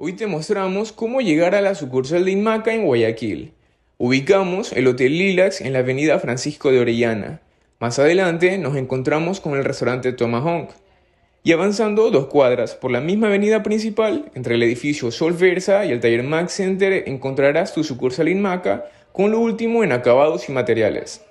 Hoy te mostramos cómo llegar a la sucursal de Inmaca en Guayaquil. Ubicamos el Hotel Lilax en la avenida Francisco de Orellana. Más adelante nos encontramos con el restaurante Tomahawk. Y avanzando dos cuadras por la misma avenida principal, entre el edificio Solversa y el taller Max Center, encontrarás tu sucursal Inmaca con lo último en acabados y materiales.